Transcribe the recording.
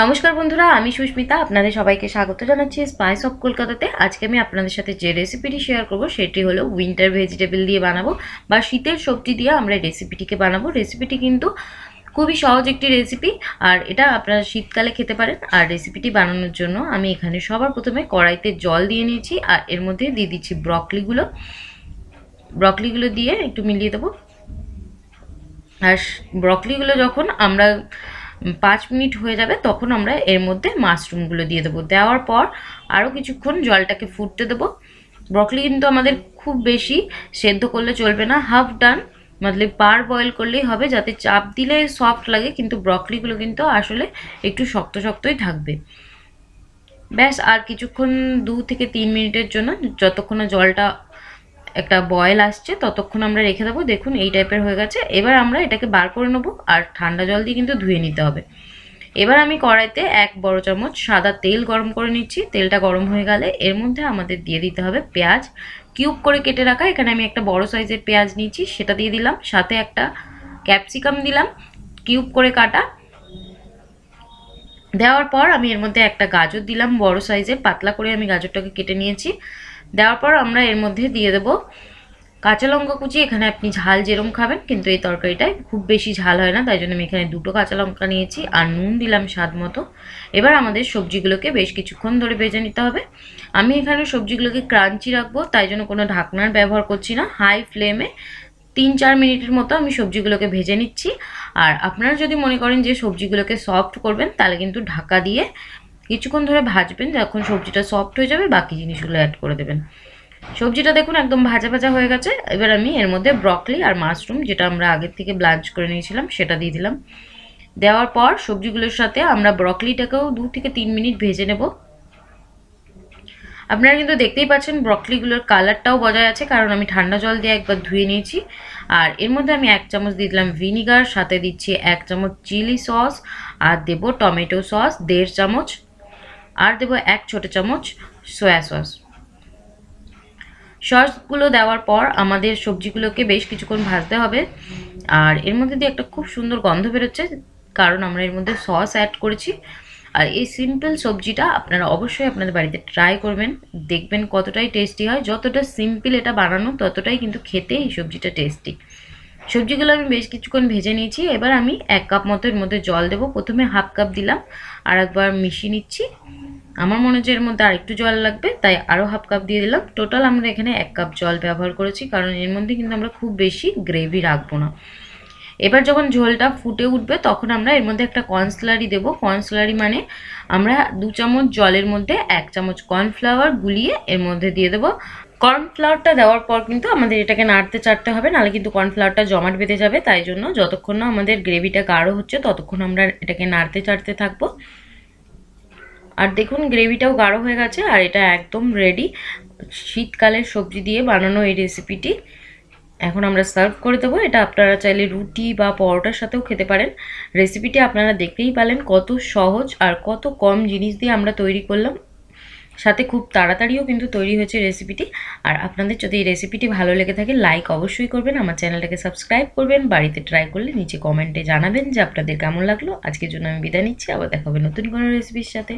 নমস্কার বন্ধুরা আমি সুস্মিতা আপনাদের সবাইকে স্বাগত জানাচ্ছি স্পাইস অফ কলকাতাতে আজকে আমি আপনাদের সাথে যে রেসিপিটি শেয়ার করব সেটি হলো উইন্টার ভেজিটেবল দিয়ে বানাবো বা শীতের সবজি দিয়ে আমরা রেসিপিটিকে বানাবো রেসিপিটি কিন্তু খুবই সহজ একটি রেসিপি আর এটা আপনারা শীতকালে খেতে পারেন আর রেসিপিটি বানানোর জন্য আমি এখানে সবার প্রথমে কড়াইতে জল দিয়ে নিয়েছি আর এর মধ্যে দিয়ে দিচ্ছি ব্রকলিগুলো ব্রকলিগুলো দিয়ে একটু মিলিয়ে দেবো আর ব্রকলিগুলো যখন আমরা পাঁচ মিনিট হয়ে যাবে তখন আমরা এর মধ্যে মাশরুমগুলো দিয়ে দেবো দেওয়ার পর আরও কিছুক্ষণ জলটাকে ফুটতে দেবো ব্রকলি কিন্তু আমাদের খুব বেশি সেদ্ধ করলে চলবে না হাফ ডান মানে পার বয়েল করলেই হবে যাতে চাপ দিলে সফট লাগে কিন্তু ব্রকলিগুলো কিন্তু আসলে একটু শক্ত শক্তই থাকবে ব্যাস আর কিছুক্ষণ দু থেকে তিন মিনিটের জন্য যতক্ষণ জলটা একটা বয়েল আসছে ততক্ষণ আমরা রেখে দেবো দেখুন এই টাইপের হয়ে গেছে এবার আমরা এটাকে বার করে নেবো আর ঠান্ডা জল দিয়ে কিন্তু ধুয়ে নিতে হবে এবার আমি কড়াইতে এক বড় চামচ সাদা তেল গরম করে নিচ্ছি তেলটা গরম হয়ে গেলে এর মধ্যে আমাদের দিয়ে দিতে হবে পেঁয়াজ কিউব করে কেটে রাখা এখানে আমি একটা বড় সাইজের পেঁয়াজ নিচ্ছি সেটা দিয়ে দিলাম সাথে একটা ক্যাপসিকাম দিলাম কিউব করে কাটা দেওয়ার পর আমি এর মধ্যে একটা গাজর দিলাম বড় সাইজে পাতলা করে আমি গাজরটাকে কেটে নিয়েছি দেওয়ার পর আমরা এর মধ্যে দিয়ে দেব কাঁচা লঙ্কা কুচি এখানে আপনি ঝাল যেরম খাবেন কিন্তু এই তরকারিটায় খুব বেশি ঝাল হয় না তাই জন্য আমি এখানে দুটো কাঁচা লঙ্কা নিয়েছি আর নুন দিলাম স্বাদ মতো এবার আমাদের সবজিগুলোকে বেশ কিছুক্ষণ ধরে ভেজে নিতে হবে আমি এখানে সবজিগুলোকে ক্রাঞ্চি রাখবো তাই জন্য কোনো ঢাকনার ব্যবহার করছি না হাই ফ্লেমে তিন চার মিনিটের মতো আমি সবজিগুলোকে ভেজে নিচ্ছি আর আপনারা যদি মনে করেন যে সবজিগুলোকে সফট করবেন তাহলে কিন্তু ঢাকা দিয়ে কিছুক্ষণ ধরে ভাজবেন যখন সবজিটা সফট হয়ে যাবে বাকি জিনিসগুলো অ্যাড করে দেবেন সবজিটা দেখুন একদম ভাজা ভাজা হয়ে গেছে এবার আমি এর মধ্যে ব্রকলি আর মাশরুম যেটা আমরা আগের থেকে ব্লাঞ্চ করে নিয়েছিলাম সেটা দিয়ে দিলাম দেওয়ার পর সবজিগুলোর সাথে আমরা ব্রকলিটাকেও দু থেকে তিন মিনিট ভেজে নেব আপনারা কিন্তু দেখতেই পাচ্ছেন ব্রকলিগুলোর কালারটাও বজায় আছে কারণ আমি ঠান্ডা জল দিয়ে একবার ধুয়ে নিয়েছি আর এর মধ্যে আমি এক চামচ দিয়ে দিলাম ভিনিগার সাথে দিচ্ছি এক চামচ চিলি সস আর দেব টমেটো সস দেড় চামচ আর দেব এক ছোটো চামচ সয়া সস সসগুলো দেওয়ার পর আমাদের সবজিগুলোকে বেশ কিছুক্ষণ ভাজতে হবে আর এর মধ্যে দিয়ে একটা খুব সুন্দর গন্ধ বেরোচ্ছে কারণ আমরা এর মধ্যে সস অ্যাড করেছি আর এই সিম্পল সবজিটা আপনারা অবশ্যই আপনাদের বাড়িতে ট্রাই করবেন দেখবেন কতটাই টেস্টি হয় যতটা সিম্পল এটা বানানো ততটাই কিন্তু খেতে এই সবজিটা টেস্টি সবজিগুলো আমি বেশ কিছুক্ষণ ভেজে নিয়েছি এবার আমি এক কাপ মতো এর মধ্যে জল দেবো প্রথমে হাফ কাপ দিলাম আর একবার মিশিয়ে নিচ্ছি আমার মনে হচ্ছে এর মধ্যে আরেকটু জল লাগবে তাই আরও হাফ কাপ দিয়ে দিলাম টোটাল আমরা এখানে এক কাপ জল ব্যবহার করেছি কারণ এর মধ্যে কিন্তু আমরা খুব বেশি গ্রেভি রাখবো না এবার যখন ঝোলটা ফুটে উঠবে তখন আমরা এর মধ্যে একটা কর্নস্লারি দেব কর্নস্লারি মানে আমরা দু চামচ জলের মধ্যে এক চামচ কর্নফ্লাওয়ার গুলিয়ে এর মধ্যে দিয়ে দেবো কর্নফ্লাওয়ারটা দেওয়ার পর কিন্তু আমাদের এটাকে নাড়তে চাড়তে হবে নাহলে কিন্তু কর্নফ্লাওয়ারটা জমাট বেঁধে যাবে তাই জন্য যতক্ষণ না আমাদের গ্রেভিটা গাঢ় হচ্ছে ততক্ষণ আমরা এটাকে নাড়তে চাড়তে থাকবো আর দেখুন গ্রেভিটাও গাঢ় হয়ে গেছে আর এটা একদম রেডি শীতকালের সবজি দিয়ে বানানো এই রেসিপিটি এখন আমরা সার্ভ করে দেবো এটা আপনারা চাইলে রুটি বা পরোটার সাথেও খেতে পারেন রেসিপিটি আপনারা দেখতেই পালেন কত সহজ আর কত কম জিনিস দিয়ে আমরা তৈরি করলাম সাথে খুব তাড়াতাড়িও কিন্তু তৈরি হয়েছে রেসিপিটি আর আপনাদের যদি এই রেসিপিটি ভালো লেগে থাকে লাইক অবশ্যই করবেন আমার চ্যানেলটাকে সাবস্ক্রাইব করবেন বাড়িতে ট্রাই করলে নিচে কমেন্টে জানাবেন যে আপনাদের কেমন লাগলো আজকের জন্য আমি বিদায় নিচ্ছি আবার দেখাবে নতুন কোনো রেসিপির সাথে